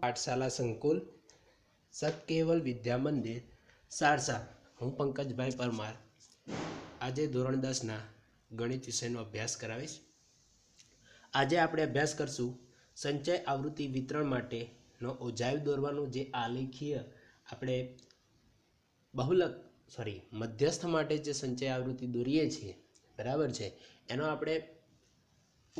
પાઠશાલા સંકુલ સતકેવલ વિદ્યા મંદિર સારસા હું પંકજભાઈ પરમાર આજે ધોરણ દસના ગણિત વિષયનો અભ્યાસ કરાવીશ આજે આપણે અભ્યાસ કરશું સંચય આવૃત્તિ વિતરણ માટેનો ઓજાયું દોરવાનું જે આલેખીય આપણે બહુલક સોરી મધ્યસ્થ માટે જે સંચય આવૃત્તિ દોરીએ છીએ બરાબર છે એનો આપણે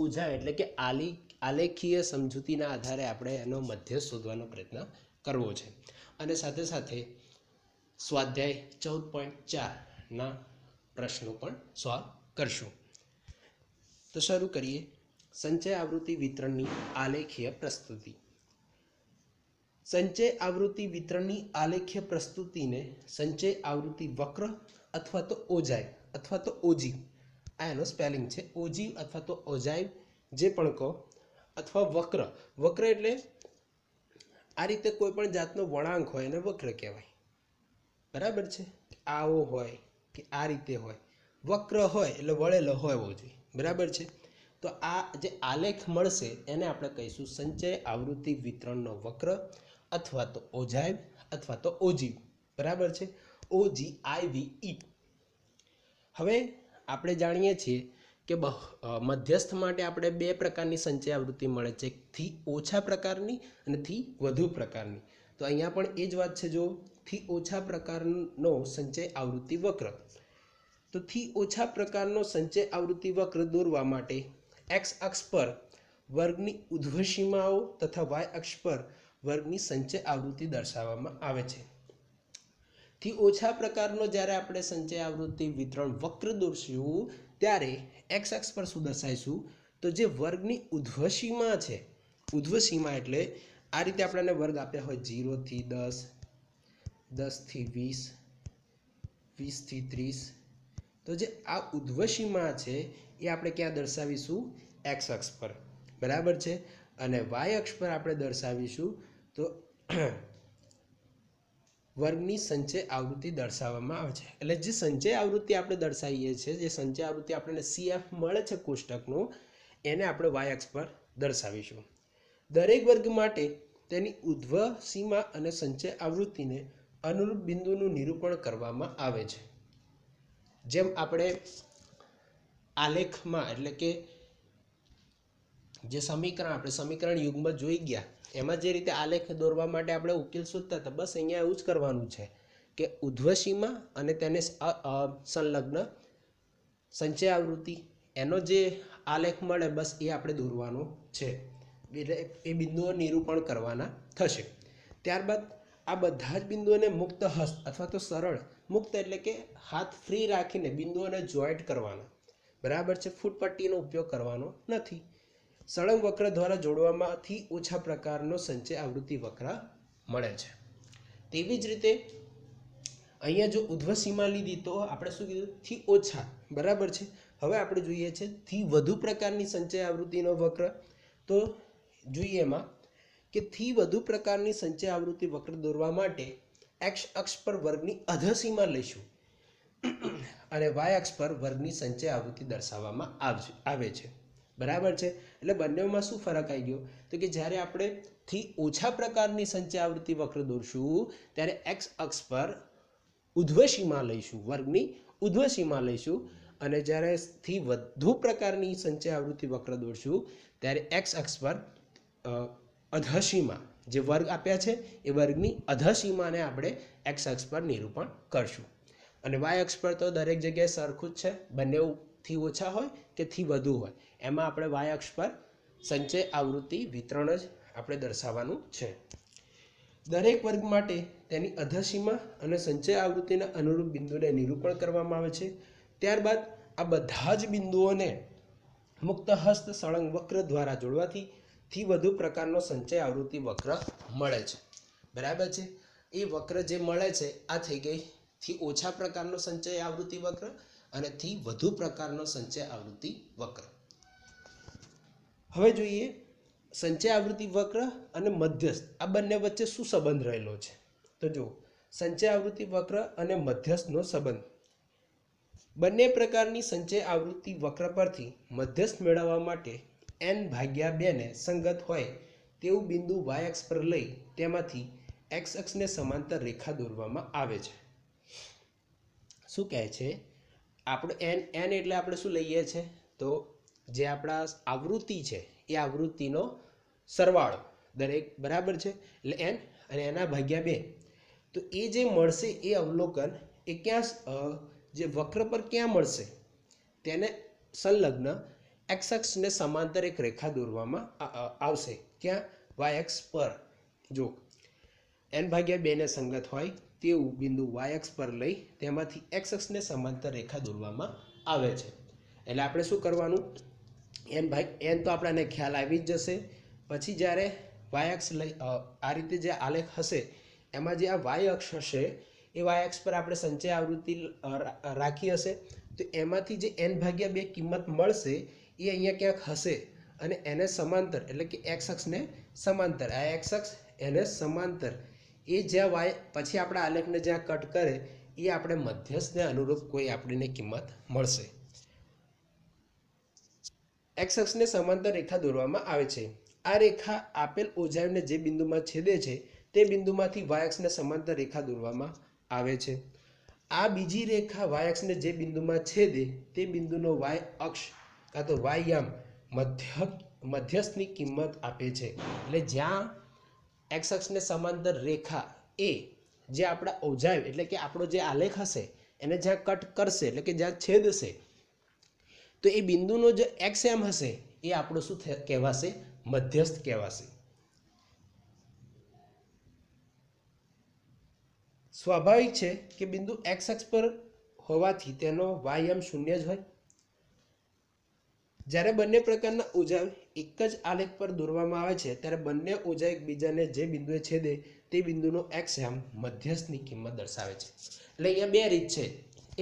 ઉજા એટલે કે આલી આલેખીય સમજૂતીના આધારે આપણે એનો મધ્ય શોધવાનો પ્રયત્ન કરવો છે અને સાથે સાથે સ્વાધ્યાય ચૌદ પોઈન્ટ ચારના પ્રશ્નો પણ સોલ્વ કરશું તો શરૂ કરીએ સંચય આવૃત્તિ વિતરણની આલેખીય પ્રસ્તુતિ સંચય આવૃત્તિ વિતરણની આલેખ્ય પ્રસ્તુતિને સંચય આવૃત્તિ વક્ર અથવા તો ઓજાય અથવા તો ઓજી આ એનો સ્પેલિંગ છે ઓજી અથવા તો ઓજાય જે પણ કહો અથવા વક્ર વક્ર એટલે આ રીતે કોઈ પણ જાતનો વળાંક હોય એને વક્ર કહેવાય બરાબર છે આવો હોય કે આ રીતે હોય વક્ર હોય એટલે વળેલો હોય હોવો જોઈએ બરાબર છે તો આ જે આલેખ મળશે એને આપણે કહીશું સંચય આવૃત્તિ વિતરણનો વક્ર અથવા તો ઓજાઇબ અથવા તો ઓજીવ બરાબર છે ઓજી ઈ હવે આપણે જાણીએ છીએ કે બહ મધ્યસ્થ માટે આપણે બે પ્રકારની સંચય આવૃત્તિ મળે છે થી ઓછા પ્રકારની અને થી વધુ પ્રકારની તો અહીંયા પણ એ જ વાત છે જો થી ઓછા પ્રકારનો સંચય આવૃત્તિ વક્ર તો થી ઓછા પ્રકારનો સંચય આવૃત્તિ વક્ર દોરવા માટે એક્સ અક્ષ પર વર્ગની ઉધ્વ તથા વાય અક્ષ પર વર્ગની સંચય આવૃત્તિ દર્શાવવામાં આવે છે થી ઓછા પ્રકારનો જ્યારે આપણે સંચય આવૃત્તિ વિતરણ વક્ર દોરશું ત્યારે એક્સ અક્ષ પર શું દર્શાવીશું તો જે વર્ગની ઉધ્વસીમા છે ઉધ્વસીમા એટલે આ રીતે આપણને વર્ગ આપ્યા હોય જીરોથી દસ દસથી વીસ વીસથી ત્રીસ તો જે આ ઉધ્વસીમા છે એ આપણે ક્યાં દર્શાવીશું એક્સ અક્ષ પર બરાબર છે અને વાય અક્ષ પર આપણે દર્શાવીશું તો વર્ગની સંચય આવૃત્તિ દર્શાવવામાં આવે છે એટલે જે સંચય આવૃત્તિ આપણે દર્શાવીએ છીએ જે સંચય આવૃત્તિ આપણને સીએફ મળે છે કોષ્ટકનું એને આપણે વાય પર દર્શાવીશું દરેક વર્ગ માટે તેની ઉદ્ભવ સીમા અને સંચય આવૃત્તિને અનુરૂપ બિંદુનું નિરૂપણ કરવામાં આવે છે જેમ આપણે આલેખમાં એટલે કે જે સમીકરણ આપણે સમીકરણ યુગમાં જોઈ ગયા એમાં જે રીતે આલેખ દોરવા માટે આપણે ઉકેલ શોધતા હતા બસ અહીંયા એવું જ કરવાનું છે કે ઉધ્વશીમાં અને તેને સંલગ્ન સંચય આવૃત્તિ એનો જે આલેખ મળે બસ એ આપણે દોરવાનો છે એટલે એ બિંદુઓ નિરૂપણ કરવાના થશે ત્યારબાદ આ બધા જ બિંદુઓને મુક્ત હસ્ત અથવા તો સરળ મુક્ત એટલે કે હાથ ફ્રી રાખીને બિંદુઓને જોઈન્ટ કરવાના બરાબર છે ફૂટપટ્ટીનો ઉપયોગ કરવાનો નથી સળંગ વક્ર દ્વારા જોડવામાંથી ઓછા પ્રકારનો સંચય આવૃત્તિ વક્ર મળે છે તેવી જ રીતે અહીંયા જો ઉધ્વ સીમા લીધી તો આપણે શું કીધું થી ઓછા બરાબર છે હવે આપણે જોઈએ છે થી વધુ પ્રકારની સંચય આવૃત્તિનો વક્ર તો જોઈએ એમાં કે થી વધુ પ્રકારની સંચય આવૃત્તિ વક્ર દોરવા માટે એક્સ અક્ષ પર વર્ગની અધસીમા લઈશું અને વાય અક્ષ પર વર્ગની સંચય આવૃત્તિ દર્શાવવામાં આવે છે બરાબર છે એટલે બંનેમાં શું ફરક આવી ગયો તો કે જ્યારે આપણે થી ઓછા પ્રકારની સંચય આવૃત્તિ વક્ર દોરશું ત્યારે એક્સ અક્ષ પર ઉધ્વસીમાં લઈશું વર્ગની ઉધ્વસીમાં લઈશું અને જ્યારે થી વધુ પ્રકારની સંચય આવૃત્તિ વક્ર દોરશું ત્યારે એક્સ અક્ષ પર અધસીમા જે વર્ગ આપ્યા છે એ વર્ગની અધસીમાને આપણે એક્સ અક્ષ પર નિરૂપણ કરશું અને વાય અક્ષ પર તો દરેક જગ્યાએ સરખું જ છે બંને થી ઓછા હોય કે થી વધુ હોય એમાં આપણે વાય અક્ષ પર સંચય આવૃત્તિ વિતરણ જ આપણે દર્શાવવાનું છે દરેક વર્ગ માટે તેની અધસીમા અને સંચય આવૃત્તિના અનુરૂપ બિંદુને નિરૂપણ કરવામાં આવે છે ત્યારબાદ આ બધા જ બિંદુઓને મુક્ત હસ્ત સળંગ વક્ર દ્વારા જોડવાથી થી વધુ પ્રકારનો સંચય આવૃત્તિ વક્ર મળે છે બરાબર છે એ વક્ર જે મળે છે આ થઈ ગઈ થી ઓછા પ્રકારનો સંચય આવૃત્તિ વક્ર અને થી વધુ પ્રકારનો સંચય આવૃત્તિ વક્ર હવે જોઈએ સંચય આવૃત્તિ વક્ર અને મધ્યસ્થ આ બંને વચ્ચે શું સંબંધ રહેલો છે તો જુઓ સંચય આવૃત્તિ વક્ર અને મધ્યસ્થનો સંબંધ બંને પ્રકારની સંચય આવૃત્તિ વક્ર પરથી મધ્યસ્થ મેળવવા માટે એન ભાગ્યા બેને સંગત હોય તેવું બિંદુ વાય એક્સ પર લઈ તેમાંથી એક્સ અક્ષને સમાંતર રેખા દોરવામાં આવે છે શું કહે છે આપણું એન એન એટલે આપણે શું લઈએ છીએ તો જે આપણા આવૃત્તિ છે એ આવૃત્તિનો સરવાળો દરેક બરાબર છે એટલે એન અને એના ભાગ્યા બે તો એ જે મળશે એ અવલોકન એ ક્યાં જે વક્ર પર ક્યાં મળશે તેને સંલગ્ન એક્સ સમાંતર એક રેખા દોરવામાં આવશે ક્યાં વાય એક્સ પર જો એન ભાગ્યા બેને સંગત હોય તેવું બિંદુ વાય અક્ષ પર લઈ તેમાંથી એક્સ અક્ષને સમાંતર રેખા દોરવામાં આવે છે એટલે આપણે શું કરવાનું એન ભાઈ એન તો આપણાને ખ્યાલ આવી જ જશે પછી જ્યારે વાયક્ષ લઈ આ રીતે જે આલેખ હશે એમાં જે આ વાય અક્ષ હશે એ વાય અક્ષ પર આપણે સંચય આવૃત્તિ રાખી હશે તો એમાંથી જે એન ભાગ્યા બે કિંમત મળશે એ અહીંયા ક્યાંક હશે અને એને સમાંતર એટલે કે એક્સ અક્ષને સમાંતર આ એક્સ અક્ષ એને સમાંતર એ જ્યાં વાય પછી આપણા આલેખને જ્યાં કટ કરે એ આપણે મધ્યસ્થને અનુરૂપ કોઈ આપણીને કિંમત મળશે એક્સ અક્ષને સમાંતર રેખા દોરવામાં આવે છે આ રેખા આપેલ ઓજાઈને જે બિંદુમાં છેદે છે તે બિંદુમાંથી વાય અક્ષને સમાંતર રેખા દોરવામાં આવે છે આ બીજી રેખા વાય અક્ષને જે બિંદુમાં છેદે તે બિંદુનો વાય અક્ષ કાં તો વાય યામ મધ્ય મધ્યસ્થની કિંમત આપે છે એટલે જ્યાં એક્સ અક્ષને સમાંતર રેખા એ જે આપણા ઓજાવ એટલે કે આપણો જે આલેખ હશે એને જ્યાં કટ કરશે એટલે કે જ્યાં છેદશે તો એ બિંદુનો જે એક્સ એમ હશે એ આપણો શું કહેવાશે મધ્યસ્થ કહેવાશે સ્વાભાવિક છે કે બિંદુ એક્સ અક્ષ પર હોવાથી તેનો વાય એમ શૂન્ય જ હોય જ્યારે બંને પ્રકારના ઉજાવ એક જ આલેખ પર દોરવામાં આવે છે ત્યારે બંને ઓજા એકબીજાને જે બિંદુએ છેદે તે બિંદુનો એક્સ એમ મધ્યસ્થની કિંમત દર્શાવે છે એટલે અહીંયા બે રીત છે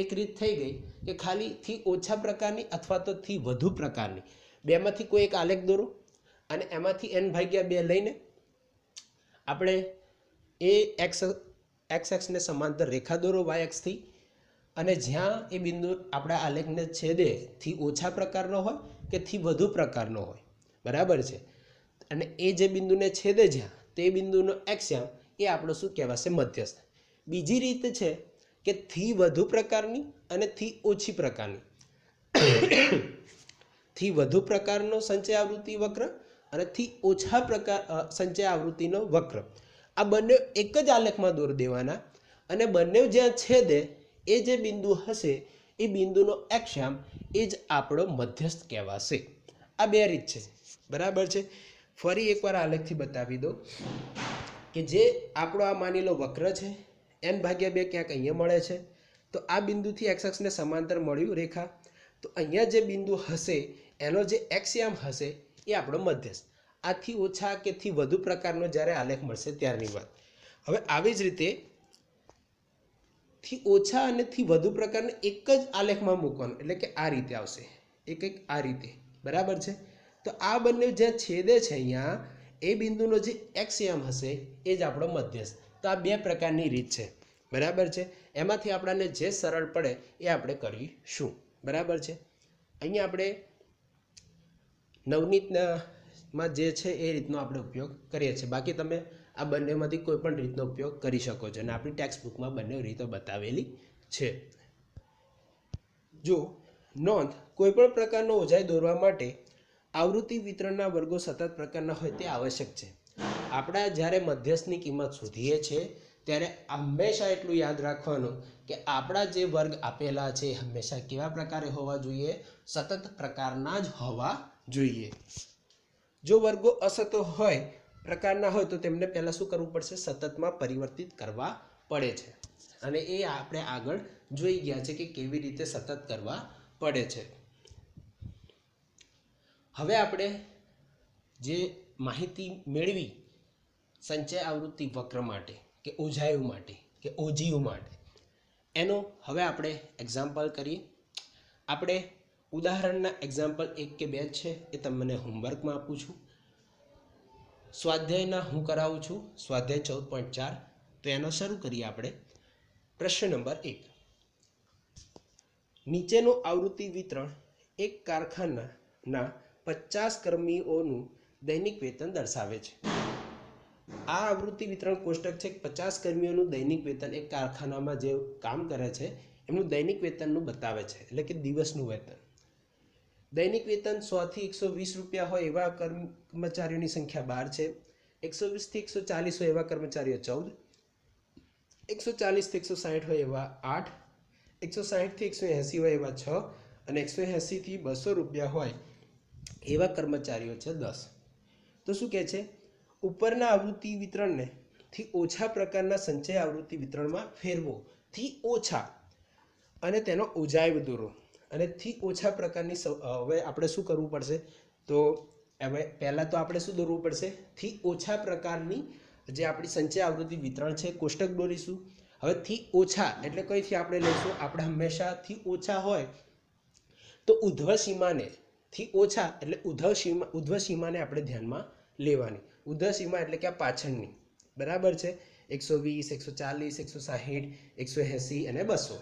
એક રીત થઈ ગઈ કે ખાલી થી ઓછા પ્રકારની અથવા તો થી વધુ પ્રકારની બેમાંથી કોઈ એક આલેખ દોરો અને એમાંથી એન ભાગ્યા બે લઈને આપણે એ એક્સ એક્સ એક્સને સમાંતર રેખા દોરો વાય એક્સથી અને જ્યાં એ બિંદુ આપણા આલેખને છેદે થી ઓછા પ્રકારનો હોય કે થી વધુ પ્રકારનો હોય બરાબર છે અને એ જે બિંદુને છેદે જ્યાં તે બિંદુનો એક્સ્યામ એ આપણો શું કહેવાશે મધ્યસ્થ બીજી રીત છે કે થી વધુ પ્રકારની અને થી ઓછી પ્રકારની થી વધુ પ્રકારનો સંચય આવૃત્તિ વક્ર અને થી ઓછા પ્રકાર સંચય આવૃત્તિનો વક્ર આ બંને એક જ આલેખમાં દોર દેવાના અને બંને જ્યાં છેદે એ જે બિંદુ હશે એ બિંદુનો એક્ષ્યામ એ જ આપણો મધ્યસ્થ કહેવાશે આ બે રીત છે બરાબર છે ફરી એકવાર આલેખથી બતાવી દો કે જે આપણો આ માની લો વક્ર છે એન ભાગ્યા બે ક્યાંક અહીંયા મળે છે તો આ બિંદુથી એક્સને સમાંતર મળ્યું રેખા તો અહીંયા જે બિંદુ હશે એનો જે એક્સયામ હશે એ આપણો મધ્યસ્થ આથી ઓછા કેથી વધુ પ્રકારનો જ્યારે આલેખ મળશે ત્યારની વાત હવે આવી જ રીતે થી ઓછા અને થી વધુ પ્રકારને એક જ આલેખમાં મૂકવાનો એટલે કે આ રીતે આવશે એક એક આ રીતે બરાબર છે તો આ બંને જ્યાં છેદે છે અહીંયા એ બિંદુનો જે એક્સિયમ હશે એ જ આપણો મધ્યસ્થ તો આ બે પ્રકારની રીત છે બરાબર છે એમાંથી આપણાને જે સરળ પડે એ આપણે કરીશું બરાબર છે અહીંયા આપણે નવનીતમાં જે છે એ રીતનો આપણે ઉપયોગ કરીએ છીએ બાકી તમે આ બંનેમાંથી કોઈ પણ રીતનો ઉપયોગ કરી શકો છો અને આપણી ટેક્સ્ટબુકમાં બંને રીતો બતાવેલી છે જો નોંધ કોઈપણ પ્રકારનો ઓજાય દોરવા માટે આવૃત્તિ વિતરણના વર્ગો સતત પ્રકારના હોય તે આવશ્યક છે આપણા જ્યારે મધ્યસ્થની કિંમત શોધીએ છીએ ત્યારે હંમેશા એટલું યાદ રાખવાનું કે આપણા જે વર્ગ આપેલા છે હંમેશા કેવા પ્રકારે હોવા જોઈએ સતત પ્રકારના જ હોવા જોઈએ જો વર્ગો અસતો હોય પ્રકારના હોય તો તેમને પહેલાં શું કરવું પડશે સતતમાં પરિવર્તિત કરવા પડે છે અને એ આપણે આગળ જોઈ ગયા છે કે કેવી રીતે સતત કરવા પડે છે હવે આપણે જે માહિતી મેળવી સંચય આવૃત્તિ વક્ર માટે કે ઓઝાયુ માટે કે ઓજીયુ માટે એનો હવે આપણે એક્ઝામ્પલ કરીએ આપણે ઉદાહરણના એક્ઝામ્પલ એક કે બે છે એ તમને હોમવર્કમાં આપું છું સ્વાધ્યાયના હું કરાવું છું સ્વાધ્યાય ચૌદ પોઈન્ટ ચાર તો એનો શરૂ કરીએ આપણે પ્રશ્ન નંબર એક નીચેનું આવૃત્તિ વિતરણ એક કારખાનાના પચાસ કર્મીઓનું દૈનિક વેતન દર્શાવે છે આ આવૃત્તિ વિતરણ કોષ્ટક છે પચાસ કર્મીઓનું દૈનિક વેતન એક કારખાનામાં જે કામ કરે છે એમનું દૈનિક વેતનનું બતાવે છે એટલે કે દિવસનું વેતન દૈનિક વેતન સોથી એકસો વીસ રૂપિયા હોય એવા કર્મચારીઓની સંખ્યા બાર છે એકસો વીસથી એકસો ચાલીસ હોય એવા કર્મચારીઓ ચૌદ એકસો ચાલીસથી એકસો સાહીઠ હોય એવા આઠ એકસો સાહીઠથી એકસો એંસી હોય એવા છ અને એકસો એંસીથી બસો રૂપિયા હોય એવા કર્મચારીઓ છે દસ તો શું કહે છે ઉપરના આવૃત્તિ વિતરણને થી ઓછા પ્રકારના સંચય આવૃત્તિ વિતરણમાં ફેરવો થી ઓછા અને તેનો ઉજાયબ દોરો અને થી ઓછા પ્રકારની હવે આપણે શું કરવું પડશે તો હવે પહેલાં તો આપણે શું દોરવું પડશે થી ઓછા પ્રકારની જે આપણી સંચય આવૃત્તિ વિતરણ છે કોષ્ટક દોરીશું હવે થી ઓછા એટલે કઈથી આપણે લઈશું આપણે હંમેશા થી ઓછા હોય તો ઉધ્વ સીમાને થી ઓછા એટલે ઉધવ સીમા ઉધ્વ સીમાને આપણે ધ્યાનમાં લેવાની ઉધ્વ સીમા એટલે કે આ પાછળની બરાબર છે એકસો વીસ એકસો ચાલીસ એકસો સાહીઠ એકસો એંસી અને બસો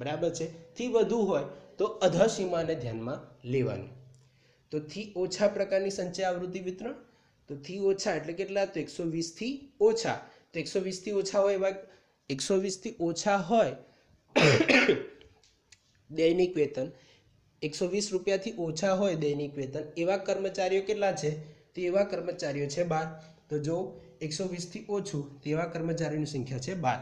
બરાબર છે થી વધુ હોય તો અધર સીમાને ધ્યાનમાં લેવાની તો થી ઓછા પ્રકારની સંચય આવૃત્તિ વિતરણ તો થી ઓછા એટલે કેટલા તો એકસો વીસથી ઓછા તો એકસો વીસથી ઓછા હોય એવા એકસો વીસથી ઓછા હોય દૈનિક વેતન એકસો વીસ રૂપિયાથી ઓછા હોય દૈનિક વેતન એવા કર્મચારીઓ કેટલા છે તો એવા કર્મચારીઓ છે બાર તો જો એકસો વીસથી ઓછું તેવા કર્મચારીઓની સંખ્યા છે બાર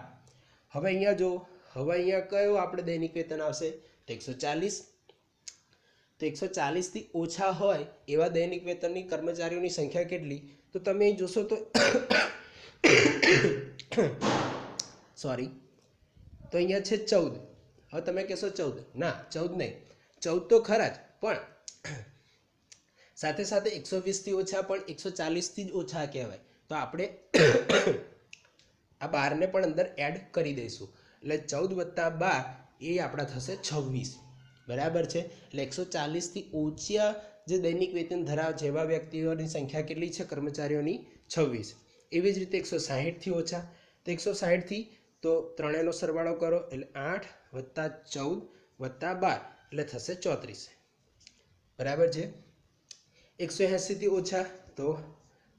હવે અહીંયા જો હવે અહીંયા કયો આપણે દૈનિક વેતન આવશે તો એકસો ચાલીસ તો એકસો ચાલીસથી ઓછા હોય એવા દૈનિક વેતનની કર્મચારીઓની સંખ્યા કેટલી તો તમે જોશો તો સોરી તો અહીંયા છે ચૌદ હવે તમે કહેશો ચૌદ ના ચૌદ નહીં ચૌદ તો ખરા જ પણ સાથે સાથે એકસો વીસથી ઓછા પણ એકસો ચાલીસથી જ ઓછા કહેવાય તો આપણે આ બારને પણ અંદર એડ કરી દઈશું એટલે ચૌદ વત્તા બાર એ આપણા થશે છવ્વીસ બરાબર છે એટલે એકસો ચાલીસથી ઓછા જે દૈનિક વેતન ધરાવ જેવા વ્યક્તિઓની સંખ્યા કેટલી છે કર્મચારીઓની છવ્વીસ એવી જ રીતે એકસો સાહીઠથી ઓછા તો એકસો સાહીઠથી તો ત્રણેયનો સરવાળો કરો એટલે આઠ વત્તા ચૌદ વત્તા બાર એટલે થશે ચોત્રીસ બરાબર છે એકસો એંસીથી ઓછા તો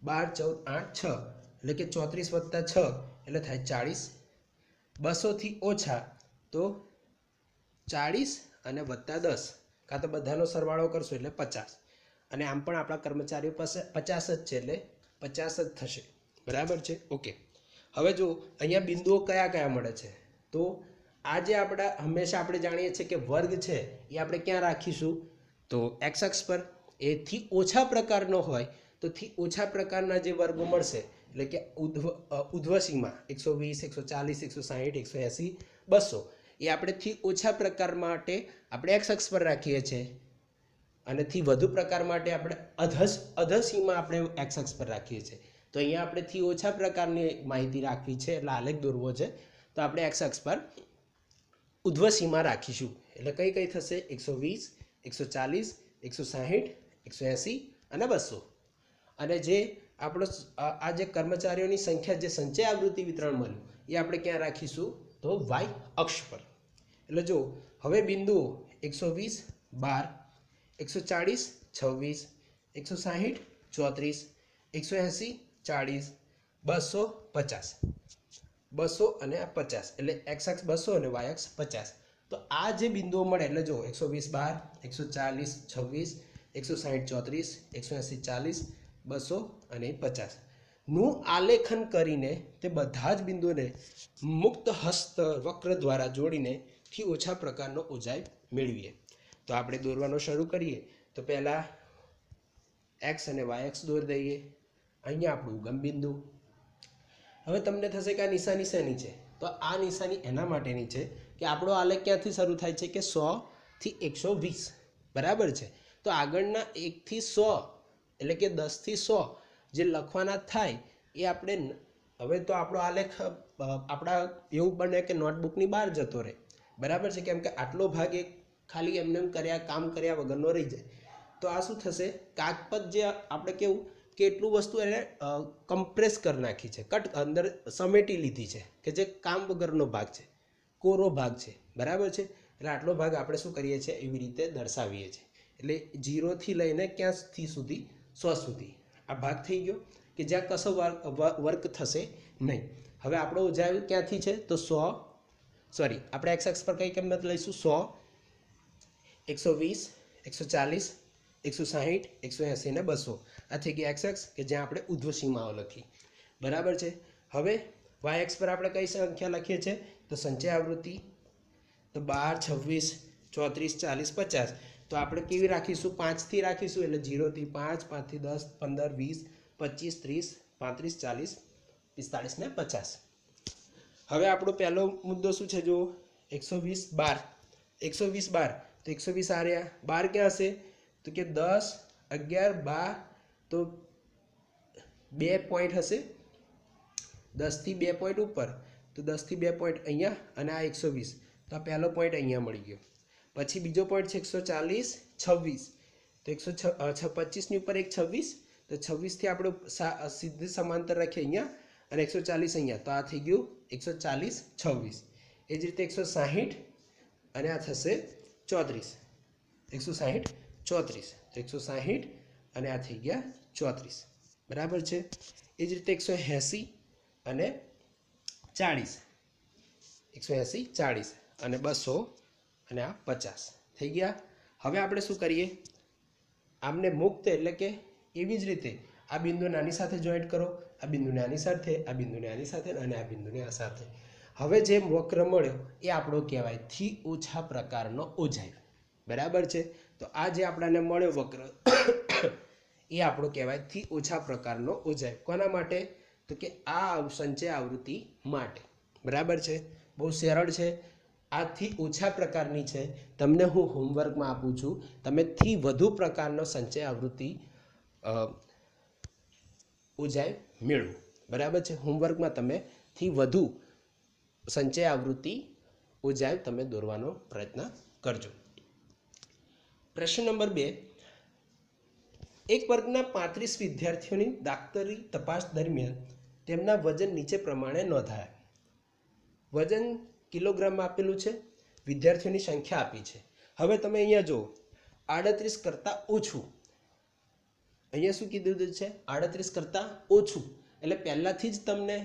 બાર ચૌદ આઠ છ એટલે કે ચોત્રીસ વત્તા છ એટલે થાય ચાળીસ બસોથી ઓછા તો ચાળીસ અને વત્તા દસ કાં તો બધાનો સરવાળો કરશો એટલે પચાસ અને આમ પણ આપણા કર્મચારીઓ પાસે પચાસ જ છે એટલે પચાસ જ થશે બરાબર છે ઓકે હવે જો અહીંયા બિંદુઓ કયા કયા મળે છે તો આજે આપણા હંમેશા આપણે જાણીએ છીએ કે વર્ગ છે એ આપણે ક્યાં રાખીશું તો એક્સ અક્ષ પર એથી ઓછા પ્રકારનો હોય તો થી ઓછા પ્રકારના જે વર્ગો મળશે એટલે કે ઉધ્વ ઉધ્વસીમાં એકસો વીસ એકસો ચાલીસ એકસો સાહીઠ એકસો એંસી બસો એ આપણે થી ઓછા પ્રકાર માટે આપણે એક્સ પર રાખીએ છીએ અને થી વધુ પ્રકાર માટે આપણે અધસ અધસીમાં આપણે એક્સ પર રાખીએ છીએ તો અહીંયા આપણે થી ઓછા પ્રકારની માહિતી રાખવી છે એટલે આલેખ દોરવો છે તો આપણે એક્સ પર ઉધ્વસીમાં રાખીશું એટલે કઈ કઈ થશે એકસો વીસ એકસો ચાલીસ એકસો સાહીઠ એકસો એંસી અને બસો અને જે આપણો આ જે કર્મચારીઓની સંખ્યા જે સંચય આવૃત્તિ વિતરણ મળ્યું એ આપણે ક્યાં રાખીશું તો વાય અક્ષ પર એટલે જો હવે બિંદુઓ એકસો વીસ બાર એકસો ચાળીસ છવ્વીસ એકસો સાહીઠ ચોત્રીસ એકસો એંસી ચાળીસ બસો પચાસ બસો અને પચાસ એટલે એક્સ એક્સ બસો અને વાય એક્સ પચાસ તો આ જે બિંદુઓ મળે એટલે જો એકસો વીસ બાર એકસો ચાલીસ છવ્વીસ એકસો સાહીઠ ચોત્રીસ એકસો એંસી ચાલીસ બસો અને પચાસનું આલેખન કરીને તે બધા જ બિંદુઓને મુક્ત હસ્ત વક્ર દ્વારા જોડીને થી ઓછા પ્રકારનો ઉજાય મેળવીએ તો આપણે દોરવાનો શરૂ કરીએ તો પહેલાં એક્સ અને વાય એક્સ દોરી દઈએ અહીંયા આપણું ઉગમ બિંદુ હવે તમને થશે કે આ નિશાની શેની છે તો આ નિશાની એના માટેની છે કે આપણો આલેખ ક્યાંથી શરૂ થાય છે કે સોથી એકસો વીસ બરાબર છે તો આગળના એકથી સો એટલે કે દસથી સો જે લખવાના થાય એ આપણે હવે તો આપણો આલેખ આપણા એવું બને કે નોટબુકની બહાર જતો રહે બરાબર છે કેમ કે આટલો ભાગ એ ખાલી એમને કર્યા કામ કર્યા વગરનો રહી જાય તો આ શું થશે કાગપત જે આપણે કેવું કેટલું વસ્તુ એણે કમ્પ્રેસ કરી નાખી છે કટ અંદર સમેટી લીધી છે કે જે કામ વગરનો ભાગ છે કોરો ભાગ છે બરાબર છે એટલે આટલો ભાગ આપણે શું કરીએ છીએ એવી રીતે દર્શાવીએ છીએ એટલે જીરોથી લઈને ક્યાંથી સુધી સો સુધી આ ભાગ થઈ ગયો કે જ્યાં કશો વર્ક થશે નહીં હવે આપણો ઉજાવ ક્યાંથી છે તો સો સોરી આપણે એક્સ એક્સ પર કઈ કિંમત લઈશું સો એકસો વીસ એકસો ચાલીસ એકસો સાહીઠ એકસો એંસી ને બસો આ થઈ ગઈ એક્સ એક્સ કે જ્યાં આપણે ઉધ્વ સીમાઓ લખી બરાબર છે હવે વાય એક્સ પર આપણે કઈ સંખ્યા લખીએ છીએ તો સંચય આવૃત્તિ તો બાર છવ્વીસ ચોત્રીસ ચાલીસ પચાસ તો આપણે કેવી રાખીશું પાંચથી રાખીશું એટલે જીરોથી પાંચ પાંચથી દસ પંદર વીસ પચીસ ત્રીસ પાંત્રીસ ચાલીસ પિસ્તાળીસ ને પચાસ હવે આપણો પહેલો મુદ્દો શું છે જો એકસો વીસ બાર એકસો વીસ બાર તો એકસો વીસ આર્યા બાર ક્યાં હશે તો કે દસ અગિયાર બાર તો બે પોઈન્ટ હશે દસથી બે પોઈન્ટ ઉપર તો દસથી બે પોઈન્ટ અહીંયા અને આ એકસો વીસ તો આ પહેલો પોઈન્ટ અહીંયા મળી ગયો પછી બીજો પોઈન્ટ છે એકસો ચાલીસ છવ્વીસ તો એકસો છ પચીસની ઉપર એક છવ્વીસ તો છવ્વીસથી આપણે સીધી સમાંતર રાખીએ અહીંયા અને એકસો ચાલીસ અહીંયા તો આ થઈ ગયું એકસો ચાલીસ છવ્વીસ એ જ રીતે એકસો સાહીઠ અને આ થશે ચોત્રીસ એકસો સાહીઠ ચોત્રીસ તો એકસો સાહીઠ અને આ થઈ ગયા ચોત્રીસ બરાબર છે એ જ રીતે એકસો એંસી અને ચાળીસ એકસો એંસી ચાળીસ અને બસો અને આ પચાસ થઈ ગયા હવે આપણે શું કરીએ આમને મુક્ત એટલે કે એવી જ રીતે આ બિંદુ નાની સાથે જોઈન્ટ કરો આ બિંદુને આની સાથે આ બિંદુને આની સાથે અને આ બિંદુને આ સાથે હવે જે વક્ર મળ્યો એ આપણો કહેવાય થી ઓછા પ્રકારનો ઓજાય બરાબર છે તો આ જે આપણાને મળ્યો વક્ર એ આપણો કહેવાય થી ઓછા પ્રકારનો ઓજાય કોના માટે તો કે આ સંચય આવૃત્તિ માટે બરાબર છે બહુ સરળ છે આથી ઓછા પ્રકારની છે તમને હું હોમવર્કમાં આપું છું તમે થી વધુ પ્રકારનો સંચય આવૃત્તિ ઉજાય મેળવો બરાબર છે હોમવર્કમાં તમે થી વધુ સંચય આવૃત્તિ ઉજાય તમે દોરવાનો પ્રયત્ન કરજો પ્રશ્ન નંબર બે એક વર્ગના પાંત્રીસ વિદ્યાર્થીઓની દાક્તરી તપાસ દરમિયાન તેમના વજન નીચે પ્રમાણે નોંધાયા વજન કિલોગ્રામમાં આપેલું છે વિદ્યાર્થીઓની સંખ્યા આપી છે હવે તમે અહીંયા જુઓ આડત્રીસ કરતાં ઓછું અહીંયા શું કીધું છે આડત્રીસ કરતાં ઓછું એટલે પહેલાંથી જ તમને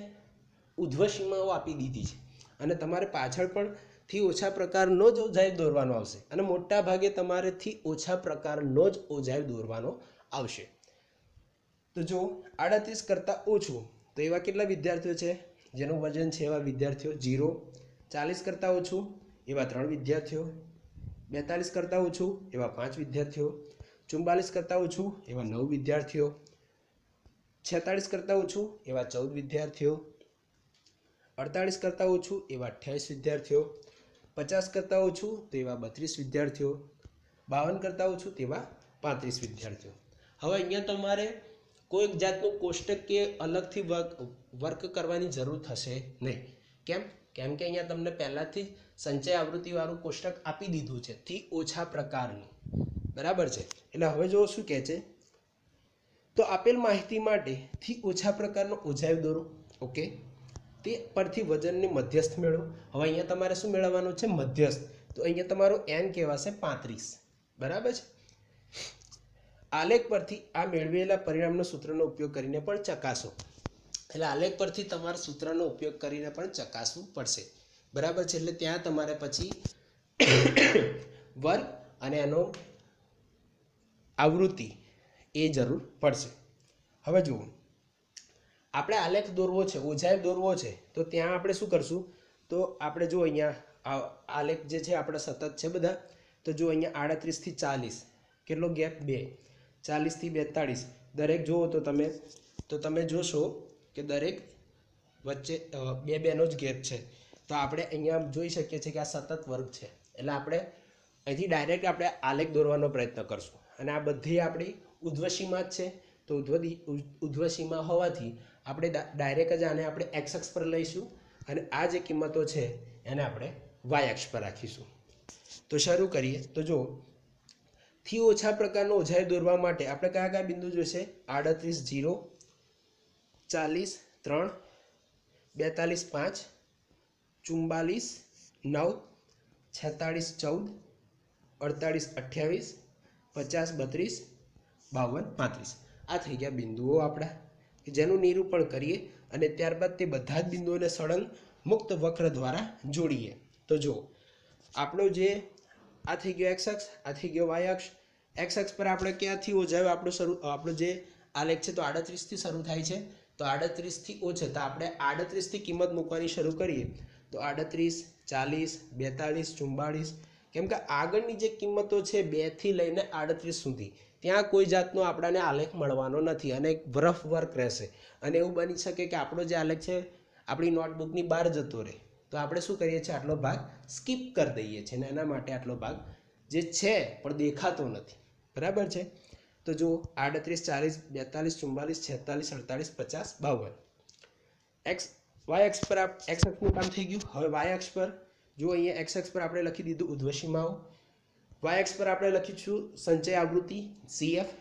સીમાઓ આપી દીધી છે અને તમારે પાછળ પણ થી ઓછા પ્રકારનો જ ઓજાઇવ દોરવાનો આવશે અને મોટા ભાગે તમારે થી ઓછા પ્રકારનો જ ઓજાઇવ દોરવાનો આવશે તો જો આડત્રીસ કરતાં ઓછું તો એવા કેટલા વિદ્યાર્થીઓ છે જેનું વજન છે એવા વિદ્યાર્થીઓ જીરો ચાલીસ કરતાં ઓછું એવા ત્રણ વિદ્યાર્થીઓ બેતાલીસ કરતાં ઓછું એવા પાંચ વિદ્યાર્થીઓ ચુમ્બાલીસ કરતાં ઓછું એવા નવ વિદ્યાર્થીઓ છેતાળીસ કરતાં ઓછું એવા ચૌદ વિદ્યાર્થીઓ અડતાળીસ કરતાં ઓછું એવા અઠ્યાવીસ વિદ્યાર્થીઓ પચાસ કરતાં ઓછું તેવા બત્રીસ વિદ્યાર્થીઓ બાવન કરતાં ઓછું તેવા પાંત્રીસ વિદ્યાર્થીઓ હવે અહીંયા તમારે કોઈક જાતનું કોષ્ટક કે અલગથી વર્ક વર્ક કરવાની જરૂર થશે નહીં કેમ કેમ કે અહીંયા તમને પહેલાંથી સંચય આવૃત્તિવાળું કોષ્ટક આપી દીધું છે થી ઓછા પ્રકારનું બરાબર છે એટલે હવે જો શું કહે છે તો આપેલ માહિતી માટે થી ઓછા પ્રકારનો ઓજાયો દોરો ઓકે તે પરથી વજનની મધ્યસ્થ મેળવો હવે અહીંયા તમારે શું મેળવવાનું છે મધ્યસ્થ તો અહીંયા તમારો એન કહેવાશે પાંત્રીસ બરાબર છે આલેખ પરથી આ મેળવેલા પરિણામના સૂત્રનો ઉપયોગ કરીને પણ ચકાસો એટલે આલેખ પરથી તમારા સૂત્રનો ઉપયોગ કરીને પણ ચકાસવું પડશે બરાબર છે એટલે ત્યાં તમારે પછી વર્ગ અને એનો આવૃત્તિ એ જરૂર પડશે હવે જુઓ આપણે આલેખ દોરવો છે ઓજાયબ દોરવો છે તો ત્યાં આપણે શું કરશું તો આપણે જો અહીંયા આલેખ જે છે આપણે સતત છે બધા તો જો અહીંયા આડત્રીસથી ચાલીસ કેટલો ગેપ બે ચાલીસથી બેતાળીસ દરેક જુઓ તો તમે તો તમે જોશો કે દરેક વચ્ચે બે બેનો જ ગેપ છે તો આપણે અહીંયા જોઈ શકીએ છીએ કે આ સતત વર્ગ છે એટલે આપણે અહીંથી ડાયરેક્ટ આપણે આલેખ દોરવાનો પ્રયત્ન કરશું અને આ બધી આપણી ઉધ્વસીમાં જ છે તો ઉધ્વદી ઉધ્વસીમાં હોવાથી આપણે ડાયરેક્ટ જ આને આપણે એક્સ અક્ષ પર લઈશું અને આ જે કિંમતો છે એને આપણે વાય અક્ષ પર રાખીશું તો શરૂ કરીએ તો જો થી ઓછા પ્રકારનો ઓઝાઈ દોરવા માટે આપણે કયા કયા બિંદુ જોઈશે આડત્રીસ જીરો ચાલીસ ત્રણ બેતાલીસ પાંચ ચુમ્બાલીસ નવ છેતાળીસ ચૌદ અડતાળીસ અઠ્યાવીસ પચાસ બત્રીસ બાવન પાંત્રીસ આ થઈ ગયા બિંદુઓ આપણા કે જેનું નિરૂપણ કરીએ અને ત્યારબાદ તે બધા જ બિંદુઓને સળંગ મુક્ત વક્ર દ્વારા જોડીએ તો જો આપણો જે આ થઈ ગયો એક્સ અક્ષ આ થઈ ગયો વાય અક્ષ એક્સ અક્ષ પર આપણે ક્યાંથી ઓજાયો આપણું શરૂ આપણું જે આલેખ છે તો આડત્રીસથી શરૂ થાય છે તો આડત્રીસથી ઓછે તો આપણે આડત્રીસથી કિંમત મૂકવાની શરૂ કરીએ તો આડત્રીસ ચાલીસ બેતાળીસ ચુમ્બાળીસ કેમ કે આગળની જે કિંમતો છે બેથી લઈને આડત્રીસ સુધી ત્યાં કોઈ જાતનો આપણાને આલેખ મળવાનો નથી અને એક રફ વર્ક રહેશે અને એવું બની શકે કે આપણો જે આલેખ છે આપણી નોટબુકની બહાર જતો રહે તો આપણે શું કરીએ છીએ આટલો ભાગ સ્કીપ કરી દઈએ છીએ અને એના માટે આટલો ભાગ જે છે પણ દેખાતો નથી બરાબર છે તો જો આડત્રીસ ચાલીસ બેતાલીસ ચુમ્માલીસ છેતાલીસ અડતાલીસ પચાસ બાવન એક્સ વાય એક્સ પર એક્સ એક્સનું કામ થઈ ગયું હવે વાય એક્સ પર જો અહીંયા એક્સ એક્સ પર આપણે લખી દીધું ઉદ્વશીમાઓ વાય એક્સ પર આપણે લખીશું સંચય આવૃત્તિ સીએફ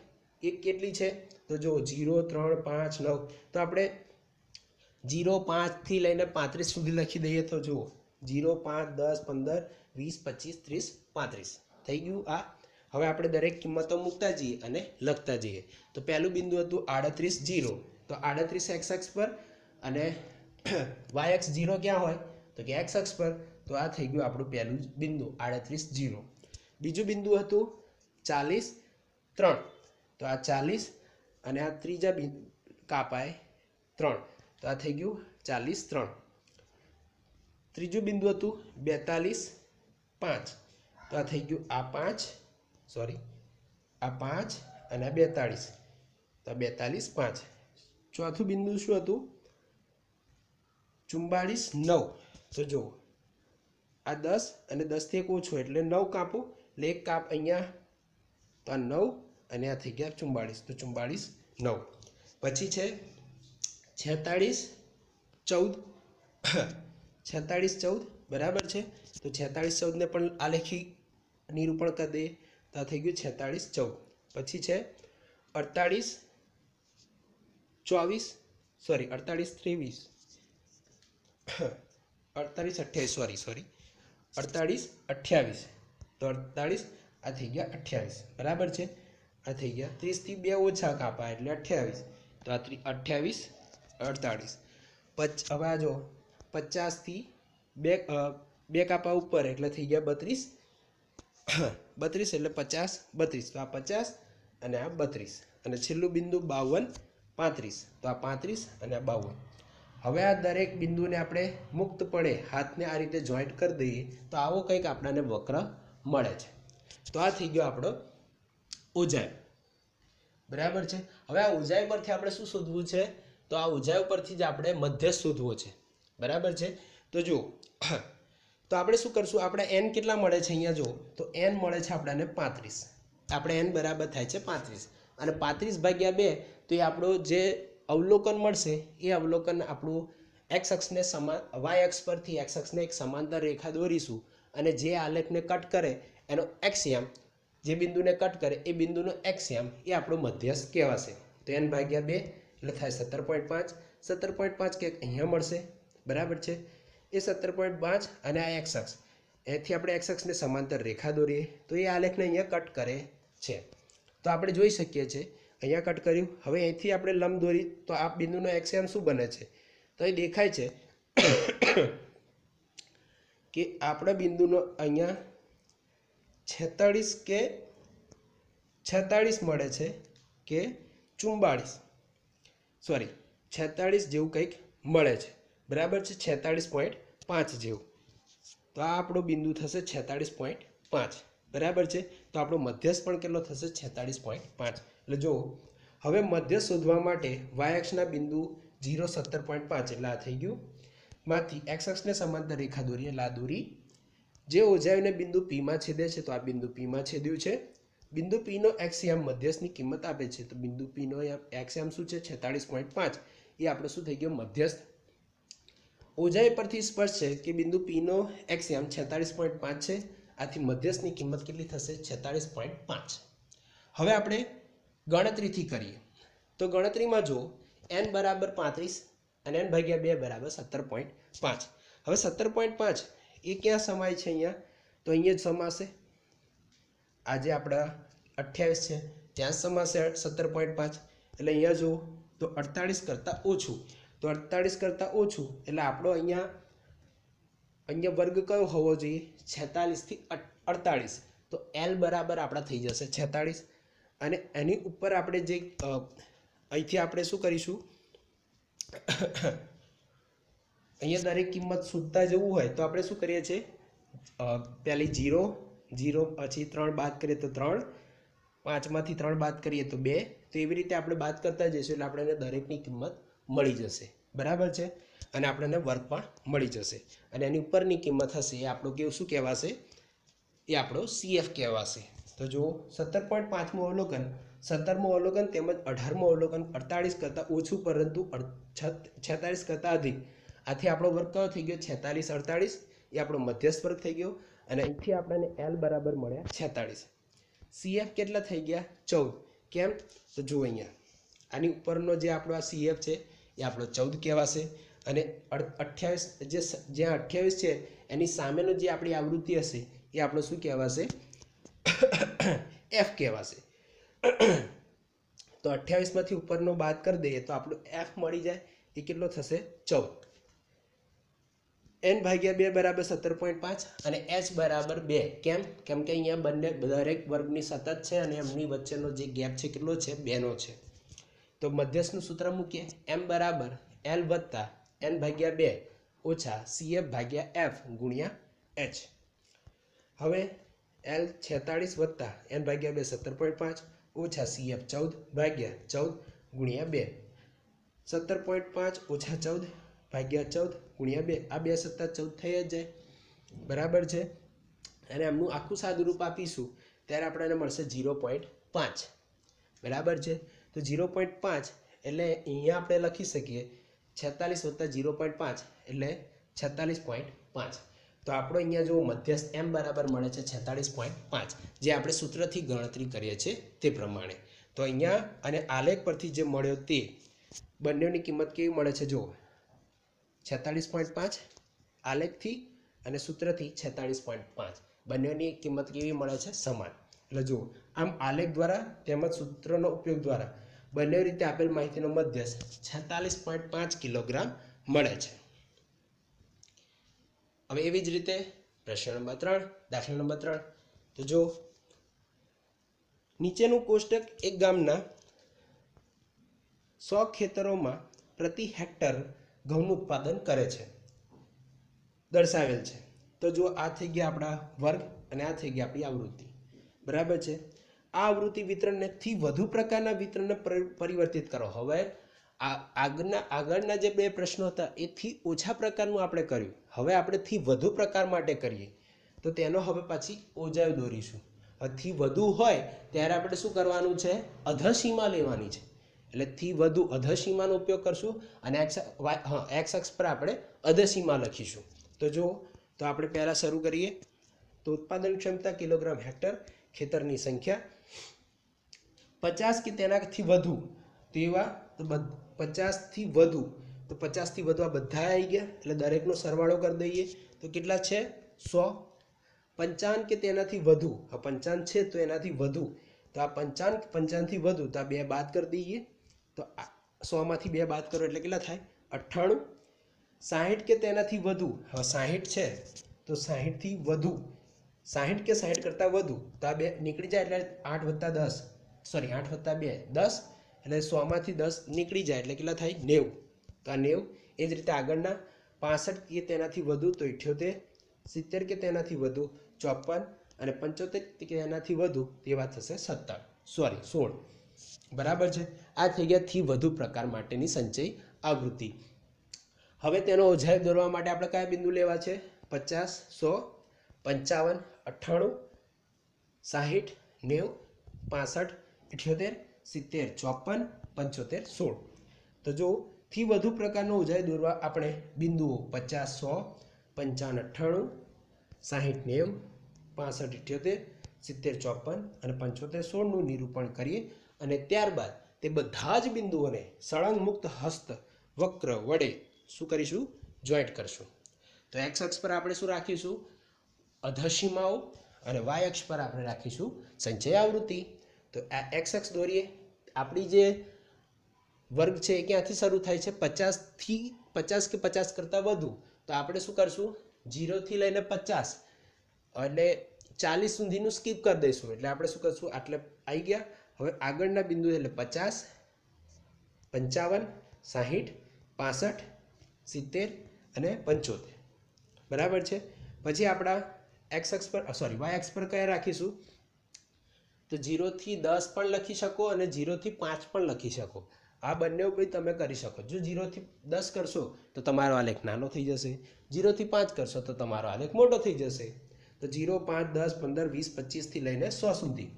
એ કેટલી છે તો જો જીરો ત્રણ પાંચ નવ તો આપણે જીરો પાંચથી લઈને પાંત્રીસ સુધી લખી દઈએ તો જુઓ જીરો પાંચ દસ પંદર વીસ પચીસ ત્રીસ પાંત્રીસ થઈ ગયું આ હવે આપણે દરેક કિંમતો મૂકતા જઈએ અને લખતા જઈએ તો પહેલું બિંદુ હતું આડત્રીસ જીરો તો આડત્રીસ એક્સ એક્સ પર અને વાય એક્સ જીરો ક્યાં હોય તો કે એક્સ એક્સ પર તો આ થઈ ગયું આપણું પહેલું બિંદુ આડત્રીસ જીરો બીજું બિંદુ હતું ચાલીસ ત્રણ તો આ ચાલીસ અને આ ત્રીજા બિંદુ કાપાય ત્રણ તો આ થઈ ગયું ચાલીસ ત્રણ ત્રીજું બિંદુ હતું બેતાલીસ પાંચ તો આ થઈ ગયું આ પાંચ સોરી આ પાંચ અને આ બેતાળીસ તો આ બેતાલીસ પાંચ ચોથું બિંદુ શું હતું ચુમ્બાળીસ નવ તો જુઓ આ દસ અને દસથી એક ઓછું એટલે નવ કાપો લેખ કાપ અહીંયા તો આ નવ અને આ થઈ ગયા ચુમ્બાળીસ તો ચુમ્બાળીસ નવ પછી છે છેતાળીસ ચૌદ છેતાળીસ ચૌદ બરાબર છે તો છેતાળીસ ચૌદને પણ આ લેખી નિરૂપણ કરી દઈએ તો આ થઈ ગયું છેતાળીસ ચૌદ પછી છે અડતાળીસ ચોવીસ સોરી અડતાળીસ ત્રેવીસ અડતાળીસ અઠ્યાવીસ સોરી સોરી અડતાળીસ અઠ્યાવીસ તો અડતાળીસ આ થઈ ગયા અઠ્યાવીસ બરાબર છે આ થઈ ગયા ત્રીસથી બે ઓછા કાપા એટલે અઠ્યાવીસ તો આ ત્રી અઠ્યાવીસ અડતાળીસ પચ હવે આ જો પચાસથી બે બે કાપા ઉપર એટલે થઈ ગયા બત્રીસ બત્રીસ એટલે પચાસ બત્રીસ તો આ પચાસ અને આ બત્રીસ અને છેલ્લું બિંદુ બાવન પાંત્રીસ તો આ પાંત્રીસ અને આ બાવન હવે આ દરેક બિંદુને આપણે મુક્તપણે હાથને આ રીતે જોઈન્ટ કરી દઈએ તો આવો કંઈક આપણાને વક્ર મળે છે તો આ થઈ ગયો આપણો ઉજાય બરાબર છે હવે આ ઉજાય પરથી આપણે શું શોધવું છે તો આ ઉજાય પરથી જ આપણે મધ્યસ્થ શોધવો છે બરાબર છે તો જુઓ તો આપણે શું કરશું આપણે એન કેટલા મળે છે અહીંયા જુઓ તો એન મળે છે આપણાને પાંત્રીસ આપણે એન બરાબર થાય છે પાંત્રીસ અને પાંત્રીસ ભાગ્યા બે તો એ આપણો જે અવલોકન મળશે એ અવલોકન આપણું એક્સ અક્ષને સમાન વાય અક્ષ પરથી એક્સ અક્ષને એક સમાંતર રેખા દોરીશું અને જે આલેખને કટ કરે એનો એક્સિયમ જે બિંદુને કટ કરે એ બિંદુનો એક્સિયમ એ આપણું મધ્યસ્થ કહેવાશે તો એન ભાગ્યા બે એટલે થાય સત્તર પોઈન્ટ પાંચ સત્તર પોઈન્ટ પાંચ ક્યાંક અહીંયા મળશે બરાબર છે એ સત્તર પોઈન્ટ પાંચ અને આ એક્સ અક્ષ એથી આપણે એક્સ અક્ષને સમાંતર રેખા દોરીએ તો એ આલેખને અહીંયા કટ કરે છે તો આપણે જોઈ શકીએ છીએ અહીંયા કટ કર્યું હવે અહીંથી આપણે લંબ દોરી તો આ બિંદુનો એક્સિયમ શું બને છે તો એ દેખાય છે કે આપણે બિંદુનો અહીંયા છેતાળીસ કે છેતાળીસ મળે છે કે ચુંબાળીસ સોરી છેતાળીસ જેવું કંઈક મળે છે બરાબર છે છેતાળીસ પોઈન્ટ પાંચ જેવું તો આ આપણો બિંદુ થશે છેતાળીસ પોઈન્ટ પાંચ બરાબર છે તો આપણો મધ્યસ્થ પણ કેટલો થશે છેતાળીસ પોઈન્ટ પાંચ એટલે જો હવે મધ્ય શોધવા માટે વાય બિંદુ ઝીરો સત્તર પોઈન્ટ પાંચ એટલે આ થઈ ગયું માંથી એક્સ અક્ષને સમાંતર રેખા દોરીએ લા દોરી જે ઓજાવીને બિંદુ પીમાં છેદે છે તો આ બિંદુ પીમાં છેદ્યું છે બિંદુ પીનો એક્સયામ મધ્યસ્થની કિંમત આપે છે તો બિંદુ પીનો એક્સયામ શું છે છેતાળીસ પોઈન્ટ પાંચ એ આપણે શું થઈ ગયું મધ્યસ્થ ઓજાઈ પરથી સ્પષ્ટ છે કે બિંદુ પીનો એક્સયામ છેતાળીસ પોઈન્ટ પાંચ છે આથી મધ્યસ્થની કિંમત કેટલી થશે છેતાળીસ પોઈન્ટ પાંચ હવે આપણે ગણતરીથી કરીએ તો ગણતરીમાં જો એન બરાબર પાંત્રીસ અને એન ભાગ્યા બે બરાબર સત્તર પોઈન્ટ પાંચ હવે સત્તર પોઈન્ટ પાંચ એ ક્યાં સમાય છે અહીંયા તો અહીંયા જ સમાશે આજે આપણા અઠ્યાવીસ છે ત્યાં સમાશે સત્તર પોઈન્ટ પાંચ એટલે અહીંયા જુઓ તો અડતાળીસ કરતાં ઓછું તો અડતાળીસ કરતાં ઓછું એટલે આપણો અહીંયા અહીંયા વર્ગ કયો હોવો જોઈએ છેતાલીસથી અડતાળીસ તો એલ બરાબર આપણા થઈ જશે છેતાળીસ અને એની ઉપર આપણે જે અહીંથી આપણે શું કરીશું અહીંયા દરેક કિંમત શોધતા જવું હોય તો આપણે શું કરીએ છીએ પહેલી જીરો જીરો પછી ત્રણ બાદ કરીએ તો ત્રણ પાંચમાંથી ત્રણ બાદ કરીએ તો બે તો એવી રીતે આપણે બાદ કરતા જઈશું એટલે આપણને દરેકની કિંમત મળી જશે બરાબર છે અને આપણને વર્ક પણ મળી જશે અને એની ઉપરની કિંમત હશે એ આપણો કેવું શું કહેવાશે એ આપણો સીએફ કહેવાશે તો જો સત્તર પોઈન્ટ પાંચમું અવલોકન સત્તરમું અવલોકન તેમજ અઢારમું અવલોકન અડતાળીસ કરતાં ઓછું પરંતુ છેતાળીસ કરતાં અધિક આથી આપણો વર્ગ કયો થઈ ગયો છેતાલીસ અડતાળીસ એ આપણો મધ્યસ્થ વર્ગ થઈ ગયો અને અહીંથી આપણને એલ બરાબર મળ્યા છેતાળીસ સીએફ કેટલા થઈ ગયા ચૌદ કેમ તો જુઓ અહીંયા આની ઉપરનો જે આપણો આ સીએફ છે એ આપણો ચૌદ કહેવાશે અને અઠ્યાવીસ જે જ્યાં અઠ્યાવીસ છે એની સામેનો જે આપણી આવૃત્તિ હશે એ આપણો શું કહેવાશે એફ કહેવાશે તો અઠ્યાવીસમાંથી ઉપરનો બાદ કરી દઈએ તો આપણું એફ મળી જાય એ કેટલો થશે ચૌદ એન ભાગ્યા બે બરાબર સત્તર પોઈન્ટ પાંચ અને એચ બરાબર બે કેમ કેમ કે અહીંયા બંને દરેક વર્ગની સતત છે અને એમની વચ્ચેનો જે ગેપ છે કેટલો છે બેનો છે તો મધ્યસ્થનું સૂત્ર મૂકીએ એમ બરાબર એલ વત્તા એન ભાગ્યા બે ઓછા સી એફ ભાગ્યા એફ ગુણ્યા એચ હવે એલ છેતાળીસ વત્તા એન ભાગ્યા બે સત્તર પોઈન્ટ પાંચ ઓછા સીએફ ચૌદ ભાગ્યા ચૌદ ગુણ્યા બે સત્તર પોઈન્ટ પાંચ ઓછા ચૌદ ભાગ્યા ચૌદ ગુણ્યા બે આ બે સત્તા ચૌદ થઈ જ જાય બરાબર છે અને એમનું આખું સાદુરૂપ આપીશું ત્યારે આપણને મળશે ઝીરો પોઈન્ટ પાંચ બરાબર છે તો ઝીરો પોઈન્ટ પાંચ એટલે અહીંયા આપણે લખી શકીએ છેતાલીસ વત્તા ઝીરો પોઈન્ટ પાંચ એટલે છેતાલીસ પોઈન્ટ પાંચ તો આપણો અહીંયા જો મધ્યસ્થ એમ બરાબર મળે છે છેતાળીસ પોઈન્ટ પાંચ જે આપણે સૂત્રથી ગણતરી કરીએ છીએ તે પ્રમાણે તો અહીંયા અને આલેખ પરથી જે મળ્યો તે બંનેની કિંમત કેવી મળે છે જો છેતાળીસ પોઈન્ટ પાંચ આલેખથી અને સૂત્રથી છેતાળીસ પોઈન્ટ પાંચ બંનેની કિંમત કેવી મળે છે સમાન એટલે જુઓ આમ આલેખ દ્વારા તેમજ સૂત્રનો ઉપયોગ દ્વારા બંને રીતે આપેલ માહિતીનો મધ્યસ્થ છેતાલીસ પોઈન્ટ પાંચ કિલોગ્રામ મળે છે હવે એવી જ રીતે પ્રશ્ન નંબર ત્રણ દાખલા નંબર ત્રણ તો જો નીચેનું કોષ્ટક એક ગામના સો ખેતરોમાં પ્રતિ હેક્ટર ઘઉંનું ઉત્પાદન કરે છે દર્શાવેલ છે તો જો આ થઈ ગયા આપણા વર્ગ અને આ થઈ ગયા આપણી આવૃત્તિ બરાબર છે આ આવૃત્તિ વિતરણને થી વધુ પ્રકારના વિતરણને પરિવર્તિત કરો હવે આ આગળના આગળના જે બે પ્રશ્નો હતા એ થી ઓછા પ્રકારનું આપણે કર્યું હવે આપણે થી વધુ પ્રકાર માટે કરીએ તો તેનો હવે પાછી ઓજાયો દોરીશું થી વધુ હોય ત્યારે આપણે શું કરવાનું છે અધસીમા લેવાની છે એટલે થી વધુ અધસીમાનો ઉપયોગ કરશું અને એક્સ હા એક્સ અક્ષ પર આપણે અધસીમા લખીશું તો જો તો આપણે પહેલાં શરૂ કરીએ તો ઉત્પાદન ક્ષમતા કિલોગ્રામ હેક્ટર ખેતરની સંખ્યા પચાસ કે તેનાથી વધુ તેવા તો પચાસથી વધુ તો પચાસથી વધુ આ બધા આવી ગયા એટલે દરેકનો સરવાળો કરી દઈએ તો કેટલા છે સો પંચાવન કે તેનાથી વધુ આ પંચાવન છે તો એનાથી વધુ તો આ પંચાવન પંચાવનથી વધુ તો આ બે બાદ કરી દઈએ તો આ સોમાંથી બે બાદ કરો એટલે કેટલા થાય અઠ્ઠાણું સાહીઠ કે તેનાથી વધુ હવે સાહીઠ છે તો સાહીઠથી વધુ સાહીઠ કે સાહીઠ કરતાં વધુ તો આ બે નીકળી જાય એટલે આઠ વત્તા દસ સોરી આઠ વત્તા બે દસ એટલે સોમાંથી દસ નીકળી જાય એટલે કેટલા થાય નેવું તો આ નેવું એ જ રીતે આગળના પાસઠ કે તેનાથી વધુ તો ઇઠ્યોતેર સિત્તેર કે તેનાથી વધુ ચોપન અને પંચોતેર કે તેનાથી વધુ તેવા થશે સત્તર સોરી સોળ બરાબર છે આ થઈ ગયા થી વધુ પ્રકાર માટેની સંચય આવૃત્તિ હવે તેનો ઓજાય દોરવા માટે આપણે કયા બિંદુ લેવા છે પચાસ સો પંચાવન અઠ્ઠાણું સાહીઠ નેવું પાસઠ ઇઠ્યોતેર સિત્તેર ચોપન પંચોતેર સોળ તો જો થી વધુ પ્રકારનો ઉજાય દોરવા આપણે બિંદુઓ પચાસ સો પંચાવન અઠ્ઠાણું સાહીઠ નેવું પાસઠ ઇઠ્યોતેર સિત્તેર ચોપન અને પંચોતેર સોળનું નિરૂપણ કરીએ અને ત્યારબાદ તે બધા જ બિંદુઓને સળંગ મુક્ત હસ્ત વક્ર વડે શું કરીશું જોઈન્ટ કરશું તો એક્સ અક્ષ પર આપણે શું રાખીશું અધસીમાઓ અને વાય અક્ષ પર આપણે રાખીશું સંચય આવૃત્તિ તો એક્સ અક્ષ દોરીએ આપણી જે વર્ગ છે એ ક્યાંથી શરૂ થાય છે પચાસથી પચાસ કે પચાસ કરતાં વધુ તો આપણે શું કરશું જીરોથી લઈને પચાસ અને ચાલીસ સુધીનું સ્કીપ કરી દઈશું એટલે આપણે શું કરશું આટલે આવી ગયા હવે આગળના બિંદુ એટલે પચાસ પંચાવન સાહીઠ પાસઠ સિત્તેર અને પંચોતેર બરાબર છે પછી આપણા એક્સ એક્સ પર સોરી વાય એક્સ પર કયા રાખીશું તો જીરોથી દસ પણ લખી શકો અને જીરોથી પાંચ પણ લખી શકો આ બંને ઉપર તમે કરી શકો જો જીરોથી દસ કરશો તો તમારો આલેખ નાનો થઈ જશે જીરોથી પાંચ કરશો તો તમારો આલેખ મોટો થઈ જશે તો જીરો પાંચ દસ પંદર વીસ પચીસથી લઈને સો સુધી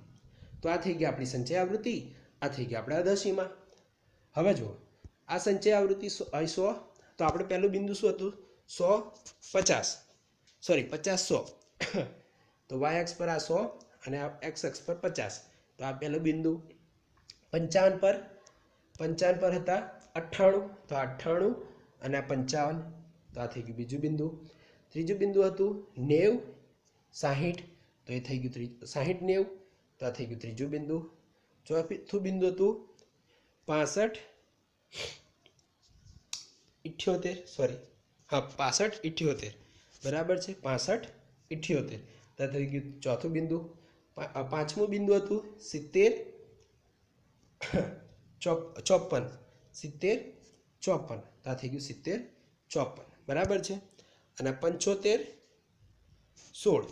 તો આ થઈ ગઈ આપણી સંચય આવૃત્તિ આ થઈ ગઈ આપણે દશીમાં હવે જુઓ આ સંચય આવૃત્તિ અહીં સો તો આપણે પહેલું બિંદુ શું હતું સો પચાસ સોરી પચાસ સો તો વાય એક્સ પર આ સો અને આ એક્સ એક્સ પર પચાસ તો આ પહેલું બિંદુ પંચાવન પર પંચાવન પર હતા અઠ્ઠાણું તો અઠ્ઠાણું અને આ પંચાવન તો આ થઈ ગયું બીજું બિંદુ ત્રીજું બિંદુ હતું નેવ સાહીઠ તો એ થઈ ગયું ત્રીજું સાહીઠ નેવ તો આ થઈ ગયું ત્રીજું બિંદુ ચોથું બિંદુ હતું પાસઠ ઇઠ્યોતેર સોરી હા પાસઠ ઇઠ્યોતેર બરાબર છે પાસઠ ઇઠ્યોતેર તો થઈ ગયું ચોથું બિંદુ પાંચમું બિંદુ હતું સિત્તેર ચોપન સિત્તેર ચોપન આ થઈ ગયું સિત્તેર ચોપન બરાબર છે અને પંચોતેર સોળ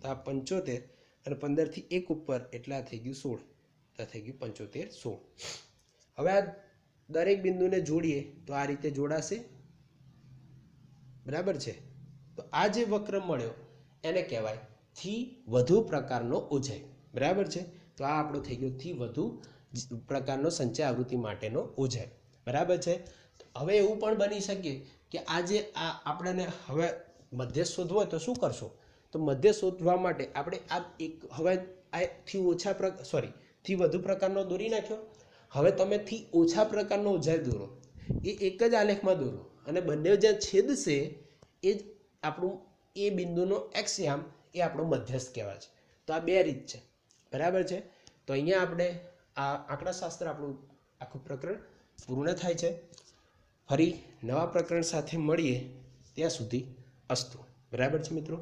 તો પંચોતેર અને પંદરથી એક ઉપર એટલા થઈ ગયું સોળ તો થઈ ગયું પંચોતેર સોળ હવે આ દરેક બિંદુને જોડીએ તો આ રીતે જોડાશે બરાબર છે તો આ જે વક્ર મળ્યો એને કહેવાય થી વધુ પ્રકારનો ઉજય બરાબર છે તો આ આપણો થઈ ગયો થી વધુ પ્રકારનો સંચય આવૃત્તિ માટેનો ઉજય બરાબર છે હવે એવું પણ બની શકે કે આજે આ આપણને હવે મધ્ય શોધવો તો શું કરશો તો મધ્ય શોધવા માટે આપણે આ એક હવે આથી ઓછા પ્ર સોરી થી વધુ પ્રકારનો દોરી નાખ્યો હવે તમે થી ઓછા પ્રકારનો ઉજાય દોરો એ એક જ આલેખમાં દોરો અને બંને જે છેદશે એ જ આપણું એ બિંદુનો એક્સ એ આપણો મધ્યસ્થ કહેવાય છે તો આ બે રીત છે બરાબર છે તો અહીંયા આપણે આ આંકડાશાસ્ત્ર આપણું આખું પ્રકરણ પૂર્ણ થાય છે ફરી નવા પ્રકરણ સાથે મળીએ ત્યાં સુધી અસ્તુ બરાબર છે મિત્રો